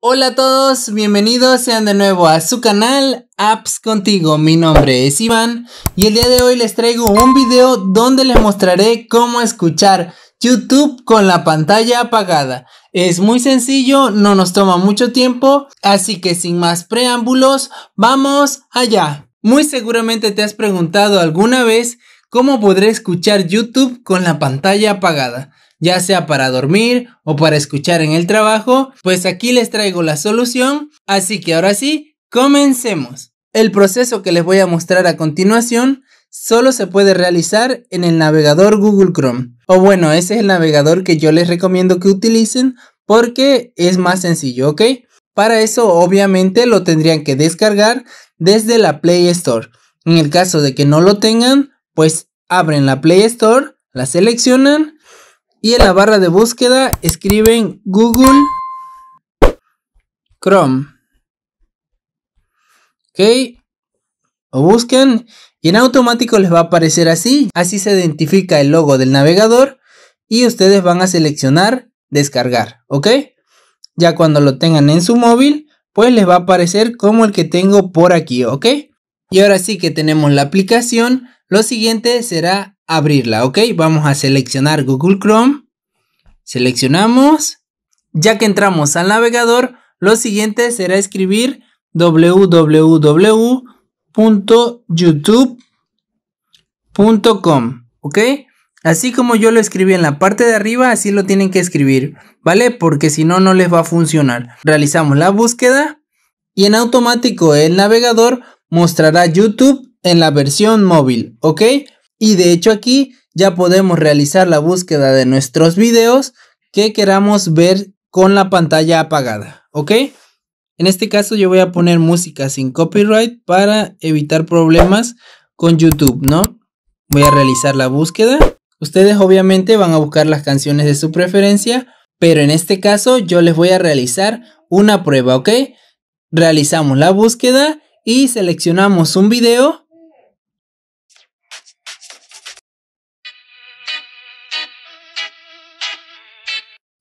Hola a todos, bienvenidos sean de nuevo a su canal Apps Contigo. Mi nombre es Iván y el día de hoy les traigo un video donde les mostraré cómo escuchar YouTube con la pantalla apagada. Es muy sencillo, no nos toma mucho tiempo, así que sin más preámbulos, vamos allá. Muy seguramente te has preguntado alguna vez cómo podré escuchar YouTube con la pantalla apagada ya sea para dormir o para escuchar en el trabajo, pues aquí les traigo la solución. Así que ahora sí, comencemos. El proceso que les voy a mostrar a continuación solo se puede realizar en el navegador Google Chrome. O bueno, ese es el navegador que yo les recomiendo que utilicen porque es más sencillo, ¿ok? Para eso obviamente lo tendrían que descargar desde la Play Store. En el caso de que no lo tengan, pues abren la Play Store, la seleccionan y en la barra de búsqueda escriben Google Chrome. ¿Ok? O busquen y en automático les va a aparecer así. Así se identifica el logo del navegador y ustedes van a seleccionar descargar. ¿Ok? Ya cuando lo tengan en su móvil, pues les va a aparecer como el que tengo por aquí. ¿Ok? Y ahora sí que tenemos la aplicación lo siguiente será abrirla, ¿ok? Vamos a seleccionar Google Chrome. Seleccionamos. Ya que entramos al navegador, lo siguiente será escribir www.youtube.com, ¿ok? Así como yo lo escribí en la parte de arriba, así lo tienen que escribir, ¿vale? Porque si no, no les va a funcionar. Realizamos la búsqueda y en automático el navegador mostrará YouTube en la versión móvil, ¿ok? Y de hecho aquí ya podemos realizar la búsqueda de nuestros videos que queramos ver con la pantalla apagada, ¿ok? En este caso yo voy a poner música sin copyright para evitar problemas con YouTube, ¿no? Voy a realizar la búsqueda. Ustedes obviamente van a buscar las canciones de su preferencia, pero en este caso yo les voy a realizar una prueba, ¿ok? Realizamos la búsqueda y seleccionamos un video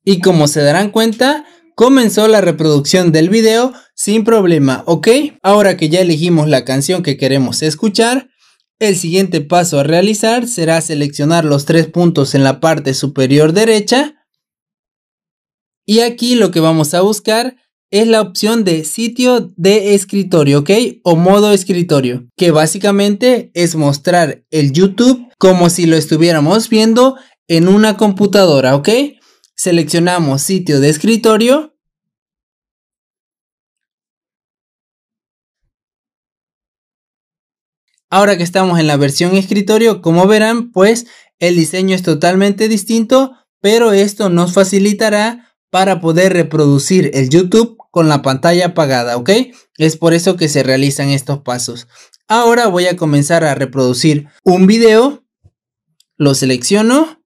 Y como se darán cuenta, comenzó la reproducción del video sin problema, ¿ok? Ahora que ya elegimos la canción que queremos escuchar, el siguiente paso a realizar será seleccionar los tres puntos en la parte superior derecha. Y aquí lo que vamos a buscar es la opción de sitio de escritorio, ¿ok? O modo escritorio, que básicamente es mostrar el YouTube como si lo estuviéramos viendo en una computadora, ¿ok? seleccionamos sitio de escritorio Ahora que estamos en la versión escritorio, como verán, pues el diseño es totalmente distinto, pero esto nos facilitará para poder reproducir el YouTube con la pantalla apagada, ¿ok? Es por eso que se realizan estos pasos. Ahora voy a comenzar a reproducir un video, lo selecciono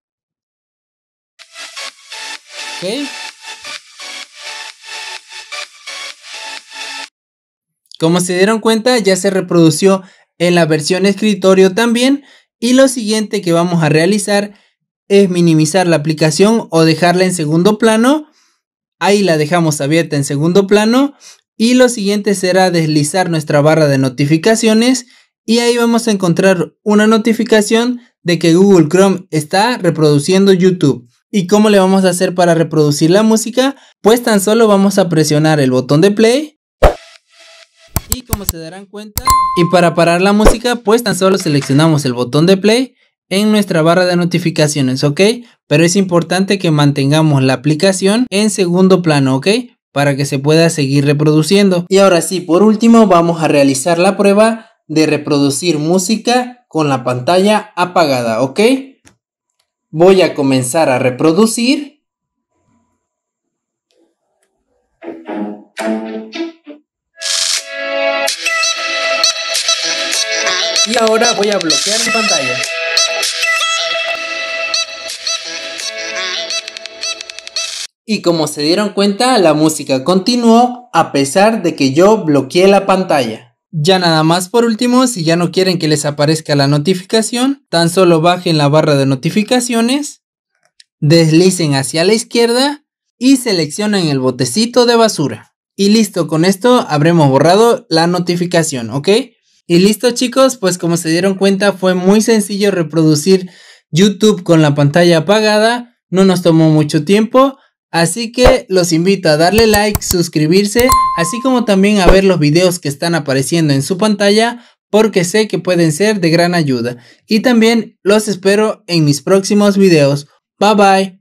como se dieron cuenta, ya se reprodució en la versión escritorio también y lo siguiente que vamos a realizar es minimizar la aplicación o dejarla en segundo plano. Ahí la dejamos abierta en segundo plano y lo siguiente será deslizar nuestra barra de notificaciones y ahí vamos a encontrar una notificación de que Google Chrome está reproduciendo YouTube. ¿Y cómo le vamos a hacer para reproducir la música? Pues tan solo vamos a presionar el botón de play. Y como se darán cuenta, y para parar la música, pues tan solo seleccionamos el botón de play en nuestra barra de notificaciones, ¿ok? Pero es importante que mantengamos la aplicación en segundo plano, ¿ok? Para que se pueda seguir reproduciendo. Y ahora sí, por último, vamos a realizar la prueba de reproducir música con la pantalla apagada, ¿ok? voy a comenzar a reproducir. Y ahora voy a bloquear mi pantalla. Y como se dieron cuenta, la música continuó a pesar de que yo bloqueé la pantalla. Ya nada más por último, si ya no quieren que les aparezca la notificación, tan solo bajen la barra de notificaciones, deslicen hacia la izquierda y seleccionen el botecito de basura. Y listo, con esto habremos borrado la notificación, ¿ok? Y listo chicos, pues como se dieron cuenta fue muy sencillo reproducir YouTube con la pantalla apagada, no nos tomó mucho tiempo Así que los invito a darle like, suscribirse, así como también a ver los videos que están apareciendo en su pantalla porque sé que pueden ser de gran ayuda. Y también los espero en mis próximos videos. Bye bye.